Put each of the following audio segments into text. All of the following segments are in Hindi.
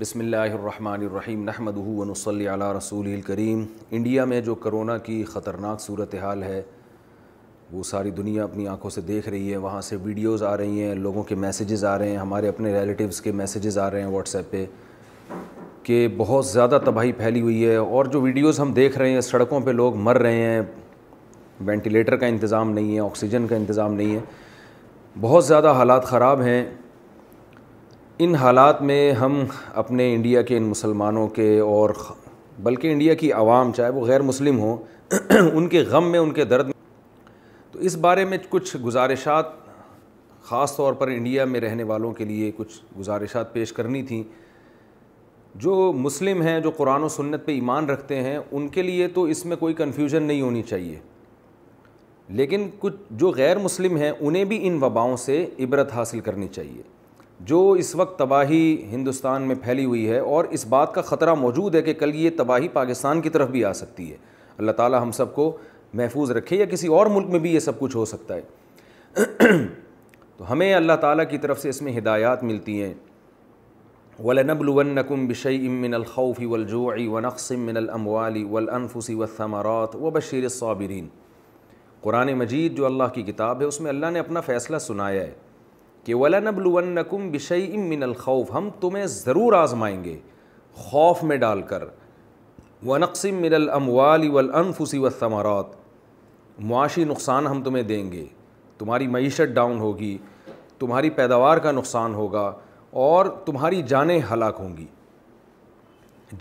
बसमीम नहमदनसल रसूल करीम इंडिया में जो करोना की ख़तरनाक सूरत हाल है वो सारी दुनिया अपनी आँखों से देख रही है वहाँ से वीडियोज़ आ रही हैं लोगों के मैसेज़ आ रहे हैं हमारे अपने रिलेटिव्स के मैसेजेस आ रहे हैं व्हाट्सएप पर कि बहुत ज़्यादा तबाही फैली हुई है और जो वीडियोज़ हम देख रहे हैं सड़कों पर लोग मर रहे हैं वेंटिलेटर का इंतज़ाम नहीं है ऑक्सीजन का इंतज़ाम नहीं है बहुत ज़्यादा हालात ख़राब हैं इन हालात में हम अपने इंडिया के इन मुसलमानों के और बल्कि इंडिया की आवाम चाहे वो गैर मुस्लिम हो उनके गम में उनके दर्द में तो इस बारे में कुछ गुजारिशात ख़ास तौर पर इंडिया में रहने वालों के लिए कुछ गुजारिशात पेश करनी थी जो मुस्लिम हैं जो कुरान और सुन्नत पे ईमान रखते हैं उनके लिए तो इसमें कोई कन्फ्यूजन नहीं होनी चाहिए लेकिन कुछ जो गैर मुस्लिम हैं उन्हें भी इन वबाओं से इबरत हासिल करनी चाहिए जो इस वक्त तबाही हिंदुस्तान में फैली हुई है और इस बात का ख़तरा मौजूद है कि कल ये तबाही पाकिस्तान की तरफ भी आ सकती है अल्लाह ताला हम सबको महफूज रखे या किसी और मुल्क में भी ये सब कुछ हो सकता है तो हमें अल्लाह ताला की तरफ से इसमें हिदायत मिलती हैं वलनबलवनकुम बिशई मिनलखौफ़ी वलजोई वनक़सम मिनलमवाली वलअनफुसी व बशीर साबिरीन कुरान मजीद जो अल्लाह की किताब है उसमें अल्लाह ने अपना फ़ैसला सुनाया है कि वलनबलवनकुम बिशई मिनल खौफ हम तुम्हें ज़रूर आजमाएंगे खौफ में डालकर वनक्सम मिनल अमवाल वलअनफुसी वसमारात मुआशी नुकसान हम तुम्हें देंगे तुम्हारी मीशत डाउन होगी तुम्हारी पैदावार का नुकसान होगा और तुम्हारी जानें हलाक होंगी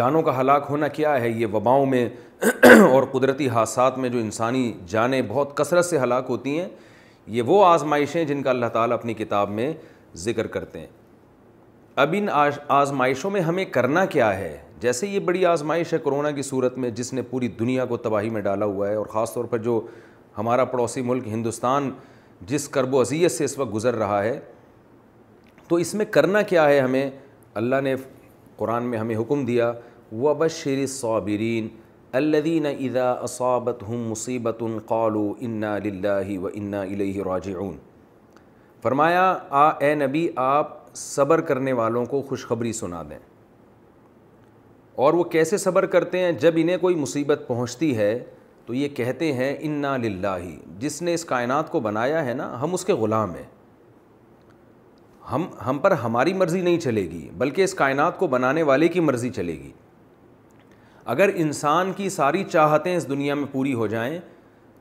जानों का हलाक होना क्या है ये वबाओं में और कुदरती हादसा में जो इंसानी जान बहुत कसरत से हलाक होती हैं ये वो आजमाइशें जिनका अल्लाह ताला अपनी किताब में ज़िक्र करते हैं अब इन आजमाइशों में हमें करना क्या है जैसे ये बड़ी आजमाइश है कोरोना की सूरत में जिसने पूरी दुनिया को तबाही में डाला हुआ है और ख़ास तौर पर जो हमारा पड़ोसी मुल्क हिंदुस्तान जिस करब अज़ीत से इस वक्त गुज़र रहा है तो इसमें करना क्या है हमें अल्लाह ने कुरान में हमें हुक्म दिया वबशर साबिरीन अल्लदीन इज़ा असाबत हम मुसीबत कालू इन्ना लाही व इन्ना राजून फरमाया आ ए नबी आप सब्र करने वालों को खुशखबरी सुना दें और वो कैसे सब्र करते हैं जब इन्हें कोई मुसीबत पहुंचती है तो ये कहते हैं इन्ना लाही जिसने इस कायनात को बनाया है ना हम उसके ग़ुलाम हैं हम हम पर हमारी मर्ज़ी नहीं चलेगी बल्कि इस कायनात को बनाने वाले की मर्ज़ी चलेगी अगर इंसान की सारी चाहतें इस दुनिया में पूरी हो जाएं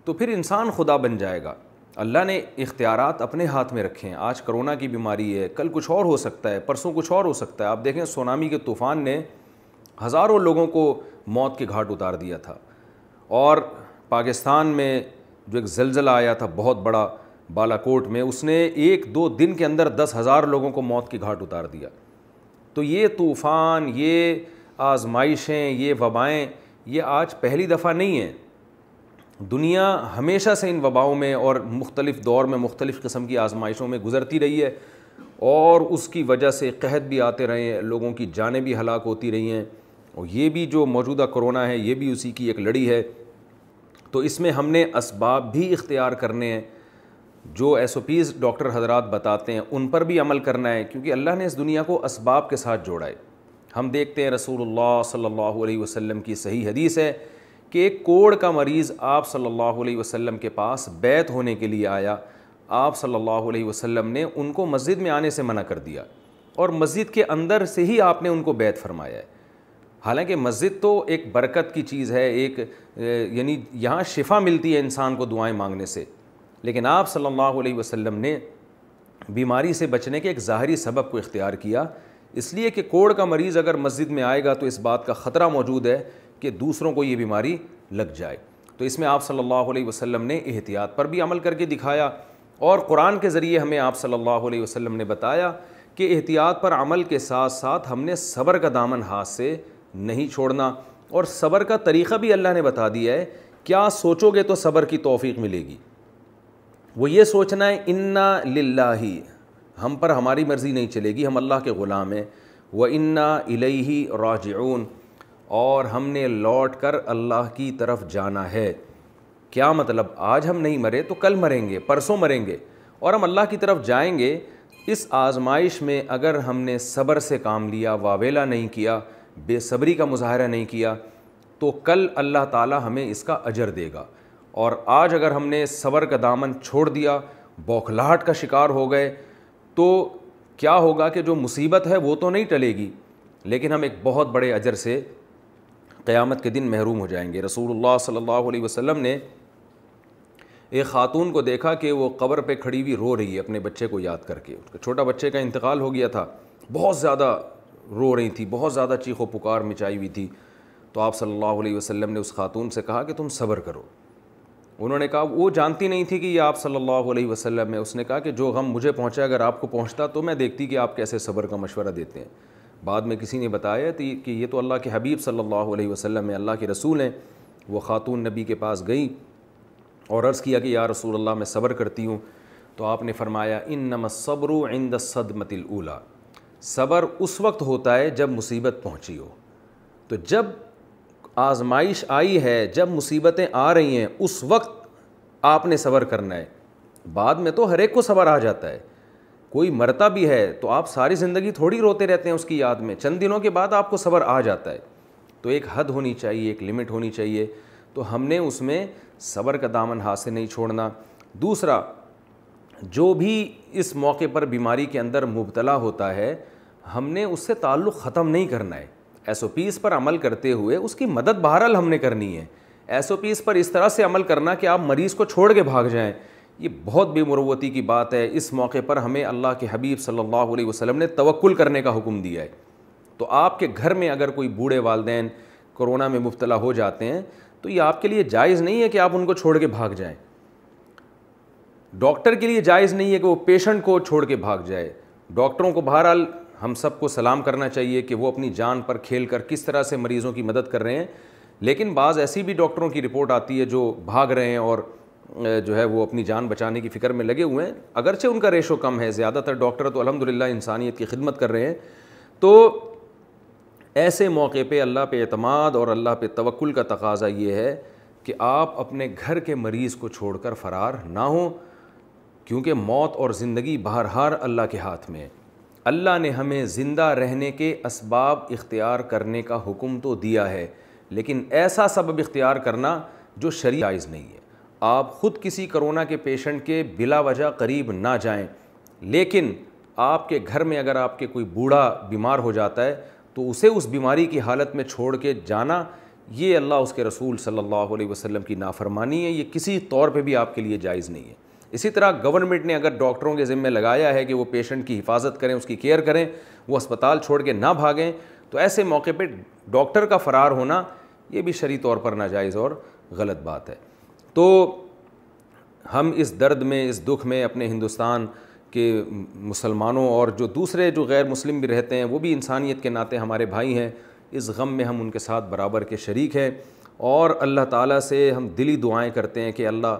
तो फिर इंसान खुदा बन जाएगा अल्लाह ने इख्तियारत अपने हाथ में रखे हैं आज करोना की बीमारी है कल कुछ और हो सकता है परसों कुछ और हो सकता है आप देखें सोनामी के तूफ़ान ने हज़ारों लोगों को मौत के घाट उतार दिया था और पाकिस्तान में जो एक जलजला आया था बहुत बड़ा बालाकोट में उसने एक दो दिन के अंदर दस हज़ार लोगों को मौत के घाट उतार दिया तो ये तूफ़ान ये आजमाइशें ये वबाएँ ये आज पहली दफ़ा नहीं हैं दुनिया हमेशा से इन वबाओं में और मुख्तलिफ दौर में मुख्तलिफ़ किस्म की आजमाइशों में गुजरती रही है और उसकी वजह से कहत भी आते रहे हैं लोगों की जानें भी हलाक होती रही हैं और ये भी जो मौजूदा कोरोना है ये भी उसी की एक लड़ी है तो इसमें हमने इसबाब भी इख्तियार करने हैं जो एस ओ पीज़ डॉक्टर हजरात बताते हैं उन पर भी अमल करना है क्योंकि अल्लाह ने इस दुनिया को इसबाब के साथ जोड़ा है हम देखते हैं रसूल सल्लल्लाहु वसम की सही हदीस है कि एक कोड़ का मरीज़ आप सल्लल्लाहु वसम के पास बैत होने के लिए आया आप सल्लल्लाहु वसम ने उनको मस्जिद में आने से मना कर दिया और मस्जिद के अंदर से ही आपने उनको बैत फरमाया है हालांकि मस्जिद तो एक बरकत की चीज़ है एक यानी यहाँ शिफा मिलती है इंसान को दुआएं मांगने से लेकिन आप सल्लल्लाहु अलैहि वसल्लम ने बीमारी से बचने के एक ज़ाहरी सबब को इख्तियार किया इसलिए कि कोड़ का मरीज़ अगर मस्जिद में आएगा तो इस बात का ख़तरा मौजूद है कि दूसरों को ये बीमारी लग जाए तो इसमें आप सल्लल्लाहु अलैहि वसल्लम ने एहतियात पर भी अमल करके दिखाया और कुरान के ज़रिए हमें आप सल्लल्लाहु अलैहि वसल्लम ने बताया कि एहतियात पर अमल के साथ साथ हमने सबर का दामन हाथ से नहीं छोड़ना और सबर का तरीक़ा भी अल्लाह ने बता दिया है क्या सोचोगे तो सब्र की तोफ़ी मिलेगी वो ये सोचना है इन्ना लाही हम पर हमारी मर्ज़ी नहीं चलेगी हम अल्लाह के ग़ुलाम हैं व इन्ना इलही राजून और हमने लौट कर अल्लाह की तरफ जाना है क्या मतलब आज हम नहीं मरे तो कल मरेंगे परसों मरेंगे और हम अल्लाह की तरफ जाएंगे इस आजमाइश में अगर हमने सब्र से काम लिया वावेला नहीं किया बेसब्री का मुजाहरा नहीं किया तो कल अल्लाह ताला हमें इसका अजर देगा और आज अगर हमने सब्र का दामन छोड़ दिया बौखलाहट का शिकार हो गए तो क्या होगा कि जो मुसीबत है वो तो नहीं टलेगी लेकिन हम एक बहुत बड़े अजर से क़यामत के दिन महरूम हो जाएंगे रसूल सल्ह वसम ने एक ख़ातून को देखा कि वो कब्र पे खड़ी हुई रो रही है अपने बच्चे को याद करके उसका छोटा बच्चे का इंतकाल हो गया था बहुत ज़्यादा रो रही थी बहुत ज़्यादा चीखो पुकार मचाई हुई थी तो आप सल्लल्लाहु अलैहि वसल्लम ने उस खातून से कहा कि तुम सब्र करो उन्होंने कहा वो जानती नहीं थी कि ये आप सल्लल्लाहु अलैहि वसल्लम है उसने कहा कि जो गम मुझे पहुंचा अगर आपको पहुंचता तो मैं देखती कि आप कैसे सब्र का मशवरा देते हैं बाद में किसी ने बताया कि ये तो अल्लाह के हबीब सल्लल्लाहु अलैहि वसल्लम है अल्लाह के रसूल हैं वो ख़ातून नबी के पास गई और अर्ज़ किया कि या रसूल अल्लाह मैं सब्र करती हूँ तो आपने फरमाया इन नमसब्र इंद सदमतिल सब्र उस वक्त होता है जब मुसीबत पहुँची हो तो जब आजमाइश आई है जब मुसीबतें आ रही हैं उस वक्त आपने सबर करना है बाद में तो हर एक को सबर आ जाता है कोई मरता भी है तो आप सारी ज़िंदगी थोड़ी रोते रहते हैं उसकी याद में चंद दिनों के बाद आपको सबर आ जाता है तो एक हद होनी चाहिए एक लिमिट होनी चाहिए तो हमने उसमें सबर का दामन हाथ से नहीं छोड़ना दूसरा जो भी इस मौके पर बीमारी के अंदर मुबतला होता है हमने उससे ताल्लुक़ ख़त्म नहीं करना है एस ओ पीज़ पर अमल करते हुए उसकी मदद बहरहाल हमने करनी है एस ओ पीज़ पर इस तरह से अमल करना कि आप मरीज़ को छोड़ के भाग जाएँ ये बहुत बेमरवती की बात है इस मौके पर हमें अल्लाह के हबीब सल्लल्लाहु अलैहि वसल्लम ने तवक्ल करने का हुक्म दिया है तो आपके घर में अगर कोई बूढ़े वालदेन कोरोना में मुबतला हो जाते हैं तो ये आपके लिए जायज़ नहीं है कि आप उनको छोड़ के भाग जाएँ डॉक्टर के लिए जायज़ नहीं है कि वो पेशेंट को छोड़ के भाग जाए डॉक्टरों को बहरहाल हम सबको सलाम करना चाहिए कि वो अपनी जान पर खेल कर किस तरह से मरीज़ों की मदद कर रहे हैं लेकिन बाज़ ऐसी भी डॉक्टरों की रिपोर्ट आती है जो भाग रहे हैं और जो है वो अपनी जान बचाने की फ़िक्र में लगे हुए हैं अगरचे उनका रेशो कम है ज़्यादातर डॉक्टर तो अलहमदिल्ला इंसानियत की खिदमत कर रहे हैं तो ऐसे मौके पे अल्लाह पे अतमाद और अल्लाह पे तवक्ल का तकाजा ये है कि आप अपने घर के मरीज़ को छोड़कर फ़रार ना हों क्योंकि मौत और ज़िंदगी हार अल्लाह के हाथ में है अल्लाह ने हमें ज़िंदा रहने के इसबाब इख्तियार करने का हुक्म तो दिया है लेकिन ऐसा सबब इख्तियार करना जो शरी जायज़ नहीं है आप ख़ुद किसी करोना के पेशेंट के बिला वजह करीब ना जाएँ लेकिन आपके घर में अगर आपके कोई बूढ़ा बीमार हो जाता है तो उसे उस बीमारी की हालत में छोड़ के जाना ये अल्लाह उसके रसूल सल्लल्लाहु अलैहि वसल्लम की नाफरमानी है ये किसी तौर पे भी आपके लिए जायज़ नहीं है इसी तरह गवर्नमेंट ने अगर डॉक्टरों के ज़िम्मे लगाया है कि वो पेशेंट की हिफाजत करें उसकी केयर करें वो अस्पताल छोड़ के ना भागें तो ऐसे मौके पर डॉक्टर का फ़रार होना ये भी शरी तौर पर नाजायज़ और गलत बात है तो हम इस दर्द में इस दुख में अपने हिंदुस्तान के मुसलमानों और जो दूसरे जो गैर मुस्लिम भी रहते हैं वो भी इंसानियत के नाते हमारे भाई हैं इस गम में हम उनके साथ बराबर के शरीक हैं और अल्लाह ताला से हम दिली दुआएं करते हैं कि अल्लाह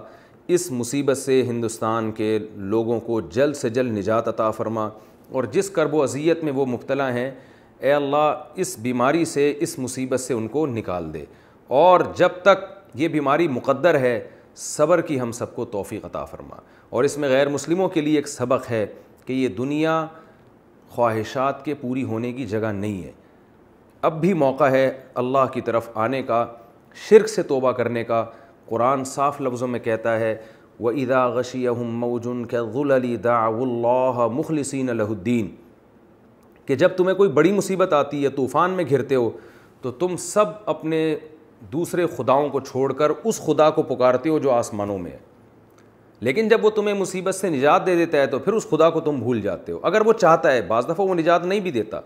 इस मुसीबत से हिंदुस्तान के लोगों को जल्द से जल्द निजात अता फरमा और जिस करब अजियत में वो मुबतला हैं ए अल्लाह इस बीमारी से इस मुसीबत से उनको निकाल दे और जब तक ये बीमारी मुकद्दर है सब्र की हम सबको तोफ़ी अता फरमा और इसमें गैर मुस्लिमों के लिए एक सबक है कि ये दुनिया ख्वाहिशात के पूरी होने की जगह नहीं है अब भी मौका है अल्लाह की तरफ आने का शिरक से तोबा करने का कुरान साफ लफ्ज़ों में कहता है व इदा गशी मौजुन के दाउल्ला मुखलसिन लहुद्दीन कि जब तुम्हें कोई बड़ी मुसीबत आती है तूफ़ान में घिरते हो तो तुम सब अपने दूसरे खुदाओं को छोड़ कर उस खुदा को पुकारते हो जो आसमानों में है लेकिन जब वो तुम्हें मुसीबत से निजात दे देता है तो फिर उस खुदा को तुम भूल जाते हो अगर वो चाहता है बज़ दफ़ा वो निजात नहीं भी देता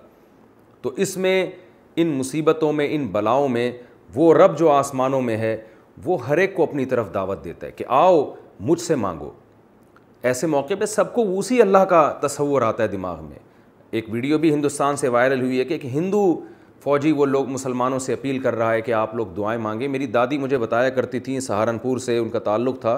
तो इसमें इन मुसीबतों में इन बलाओं में वो रब जो आसमानों में है वो हर एक को अपनी तरफ दावत देता है कि आओ मुझसे मांगो ऐसे मौके पे सबको उसी अल्लाह का तस्वुर आता है दिमाग में एक वीडियो भी हिंदुस्तान से वायरल हुई है कि एक हिंदू फौजी वो लोग मुसलमानों से अपील कर रहा है कि आप लोग दुआएं मांगे मेरी दादी मुझे बताया करती थी सहारनपुर से उनका ताल्लुक़ था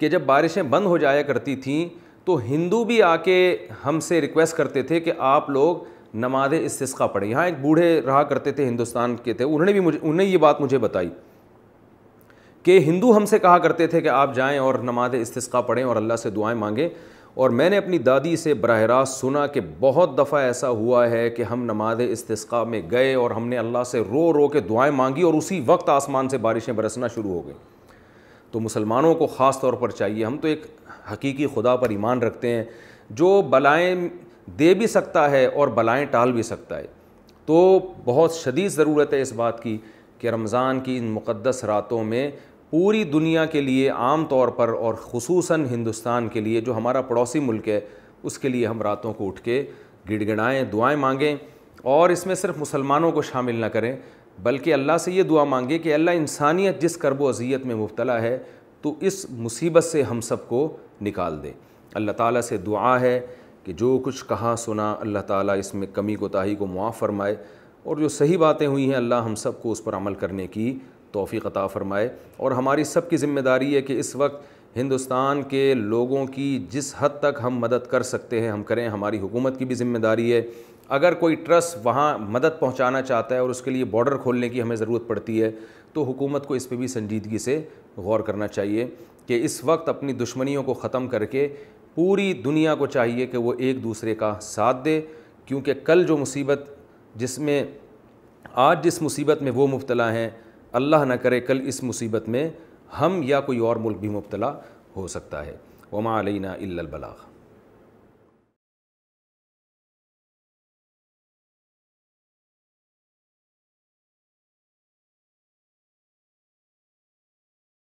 कि जब बारिशें बंद हो जाया करती थी तो हिंदू भी आके हमसे रिक्वेस्ट करते थे कि आप लोग नमाज इसका पढ़े यहाँ एक बूढ़े रहा करते थे हिंदुस्तान के थे उन्होंने भी मुझे उन्हें ये बात मुझे बताई कि हिंदू हमसे कहा करते थे कि आप जाएँ और नमाज इस्तिस्का पढ़ें और अल्लाह से दुआएँ मांगें और मैंने अपनी दादी से बरह रास्त सुना कि बहुत दफ़ा ऐसा हुआ है कि हम नमाज इस्तिस्का में गए और हमने अल्लाह से रो रो के दुआएँ मांगी और उसी वक्त आसमान से बारिशें बरसना शुरू हो गई तो मुसलमानों को ख़ास तौर पर चाहिए हम तो एक हकीकी खुदा पर ईमान रखते हैं जो बलाएँ दे भी सकता है और बलाएँ टाल भी सकता है तो बहुत शदीद ज़रूरत है इस बात की कि रमज़ान की इन मुक़दस रातों में पूरी दुनिया के लिए आम तौर पर और खसूस हिंदुस्तान के लिए जो हमारा पड़ोसी मुल्क है उसके लिए हम रातों को उठ के गिड़गिड़ाएँ दुआएँ मांगें और इसमें सिर्फ मुसलमानों को शामिल ना करें बल्कि अल्लाह से ये दुआ मांगे कि अल्लाह इंसानियत जिस करब अजियत में मुबतला है तो इस मुसीबत से हम सब को निकाल दे अल्लाह ताला से दुआ है कि जो कुछ कहा सुना अल्लाह ताला इसमें कमी कोताही को मुआफ़ फरमाए और जो सही बातें हुई हैं अल्लाह हम सब को उस पर अमल करने की तोफ़ी अता फ़रमाए और हमारी सब की ज़िम्मेदारी है कि इस वक्त हिंदुस्तान के लोगों की जिस हद तक हम मदद कर सकते हैं हम करें हमारी हुकूमत की भी ज़िम्मेदारी है अगर कोई ट्रस्ट वहाँ मदद पहुँचाना चाहता है और उसके लिए बॉर्डर खोलने की हमें ज़रूरत पड़ती है तो हुकूमत को इस पर भी संजीदगी से गौर करना चाहिए कि इस वक्त अपनी दुश्मनियों को ख़त्म करके पूरी दुनिया को चाहिए कि वो एक दूसरे का साथ दे क्योंकि कल जो मुसीबत जिसमें आज जिस मुसीबत में वो मुबतला हैं अल्लाह न करे कल इस मुसीबत में हम या कोई और मुल्क भी मुबतला हो सकता है वमा अलैना इल्लल बलाग